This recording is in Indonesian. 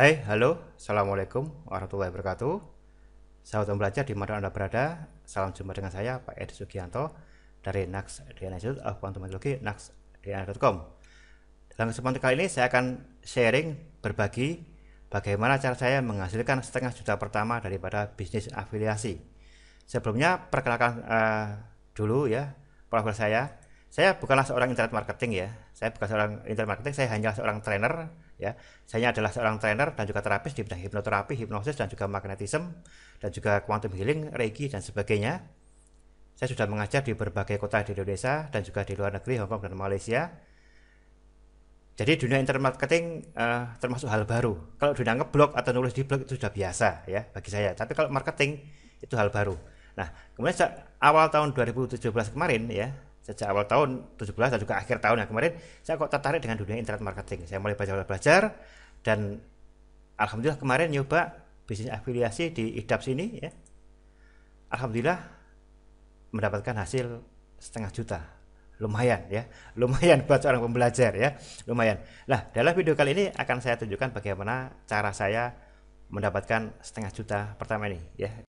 Hai, halo, Assalamualaikum warahmatullahi wabarakatuh Sahabat pembelajar di mana Anda berada Salam jumpa dengan saya, Pak Edi Sugianto Dari Nax DNA Institute of Quantum Technology, naxdna.com Dalam kesempatan kali ini saya akan sharing, berbagi Bagaimana cara saya menghasilkan setengah juta pertama daripada bisnis afiliasi Sebelumnya perkenalkan uh, dulu ya profil saya saya bukanlah seorang internet marketing ya. Saya bukan seorang internet marketing, saya hanya seorang trainer ya. Saya adalah seorang trainer dan juga terapis di bidang hipnoterapi, hipnosis dan juga magnetism dan juga quantum healing, reiki dan sebagainya. Saya sudah mengajar di berbagai kota di Indonesia dan juga di luar negeri, Hongkong dan Malaysia. Jadi dunia internet marketing uh, termasuk hal baru. Kalau dunia ngeblog atau nulis di blog itu sudah biasa ya bagi saya. Tapi kalau marketing itu hal baru. Nah, kemudian awal tahun 2017 kemarin ya, sejak awal tahun 17 dan juga akhir tahun yang nah, kemarin saya kok tertarik dengan dunia internet marketing saya mulai belajar-belajar dan alhamdulillah kemarin nyoba bisnis afiliasi di IDAP sini ya alhamdulillah mendapatkan hasil setengah juta lumayan ya lumayan buat seorang pembelajar ya lumayan nah dalam video kali ini akan saya tunjukkan bagaimana cara saya mendapatkan setengah juta pertama ini ya